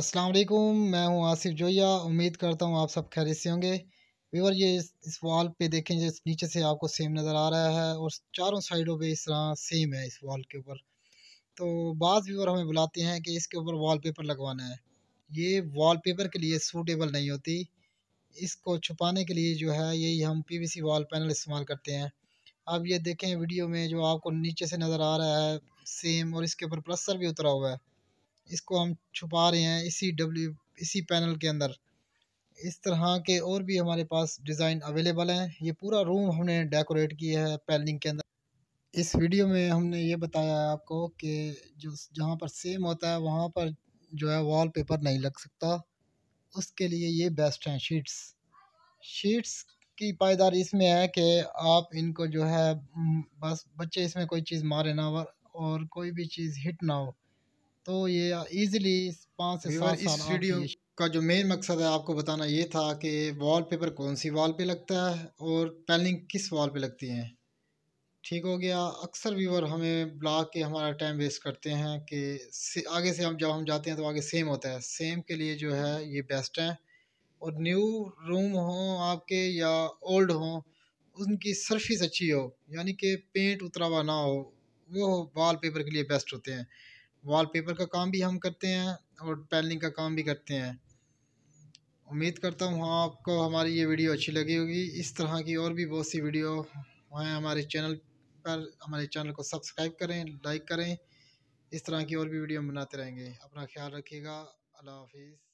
अस्सलाम वालेकुम मैं हूं आसिफ जोया उम्मीद करता हूं आप सब खैरियत से होंगे व्यूवर ये इस, इस वॉल पे देखें जिस नीचे से आपको सेम नज़र आ रहा है और चारों साइडों पे इस तरह सेम है इस वॉल के ऊपर तो बाज़ व्यूवर हमें बुलाते हैं कि इसके ऊपर वॉलपेपर लगवाना है ये वॉलपेपर के लिए सूटेबल नहीं होती इसको छुपाने के लिए जो है यही हम सी वॉल पैनल इस्तेमाल करते हैं अब ये देखें वीडियो में जो आपको नीचे से नज़र आ रहा है सेम और इसके ऊपर प्लस्तर भी उतरा हुआ है इसको हम छुपा रहे हैं इसी डब्ल्यू इसी पैनल के अंदर इस तरह के और भी हमारे पास डिज़ाइन अवेलेबल हैं ये पूरा रूम हमने डेकोरेट किया है पैनलिंग के अंदर इस वीडियो में हमने ये बताया है आपको कि जो जहाँ पर सेम होता है वहाँ पर जो है वॉल पेपर नहीं लग सकता उसके लिए ये बेस्ट हैं शीट्स शीट्स की पायदारी इसमें है कि आप इनको जो है बस बच्चे इसमें कोई चीज़ मारे ना और कोई भी चीज़ हिट ना हो तो ये इजीली पाँच से सात इस वीडियो का जो मेन मकसद है आपको बताना ये था कि वॉलपेपर कौन सी वॉल पे लगता है और पैनलिंग किस वॉल पे लगती हैं ठीक हो गया अक्सर व्यूवर हमें ब्लॉक के हमारा टाइम वेस्ट करते हैं कि आगे से हम जब हम जाते हैं तो आगे सेम होता है सेम के लिए जो है ये बेस्ट है और न्यू रूम हों आपके या ओल्ड हों उनकी सरफेस अच्छी हो यानी कि पेंट उतरा हुआ ना हो वो वॉलपेपर पेपर के लिए बेस्ट होते हैं वॉलपेपर का काम भी हम करते हैं और पैनलिंग का काम भी करते हैं उम्मीद करता हूँ आपको हमारी ये वीडियो अच्छी लगी होगी इस तरह की और भी बहुत सी वीडियो हैं हमारे चैनल पर हमारे चैनल को सब्सक्राइब करें लाइक करें इस तरह की और भी वीडियो हम बनाते रहेंगे अपना ख्याल रखिएगा अल्लाह हाफिज़